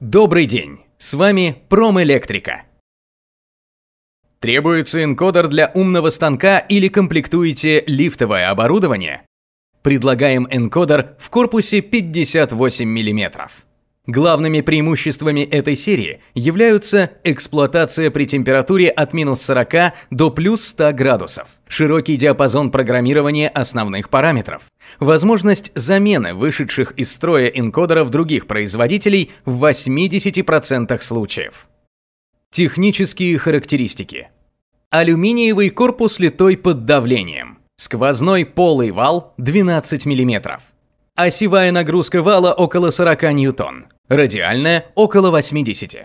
Добрый день, с вами Промэлектрика. Требуется энкодер для умного станка или комплектуете лифтовое оборудование? Предлагаем энкодер в корпусе 58 мм. Главными преимуществами этой серии являются эксплуатация при температуре от минус 40 до плюс 100 градусов, широкий диапазон программирования основных параметров, возможность замены вышедших из строя энкодеров других производителей в 80% случаев. Технические характеристики. Алюминиевый корпус литой под давлением. Сквозной полый вал 12 мм. Осевая а нагрузка вала около 40 ньютон. Радиальная – около 80.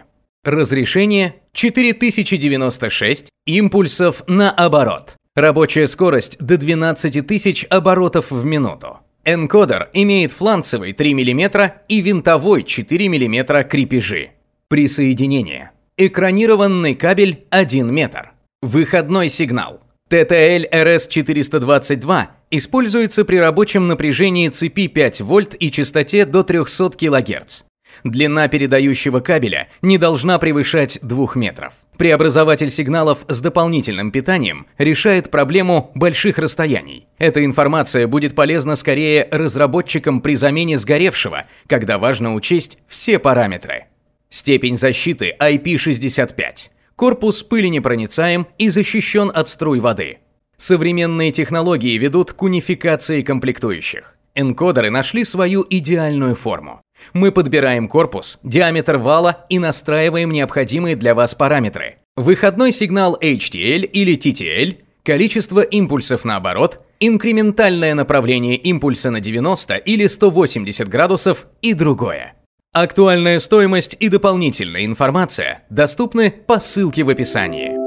Разрешение – 4096 импульсов на оборот. Рабочая скорость – до 12 тысяч оборотов в минуту. Энкодер имеет фланцевый 3 мм и винтовой 4 мм крепежи. Присоединение. Экранированный кабель 1 метр. Выходной сигнал. ТТЛ РС-422 Используется при рабочем напряжении цепи 5 вольт и частоте до 300 кГц. Длина передающего кабеля не должна превышать 2 метров. Преобразователь сигналов с дополнительным питанием решает проблему больших расстояний. Эта информация будет полезна скорее разработчикам при замене сгоревшего, когда важно учесть все параметры. Степень защиты IP65. Корпус пыленепроницаем и защищен от струй воды. Современные технологии ведут к унификации комплектующих. Энкодеры нашли свою идеальную форму. Мы подбираем корпус, диаметр вала и настраиваем необходимые для вас параметры. Выходной сигнал HTL или TTL, количество импульсов наоборот, инкрементальное направление импульса на 90 или 180 градусов и другое. Актуальная стоимость и дополнительная информация доступны по ссылке в описании.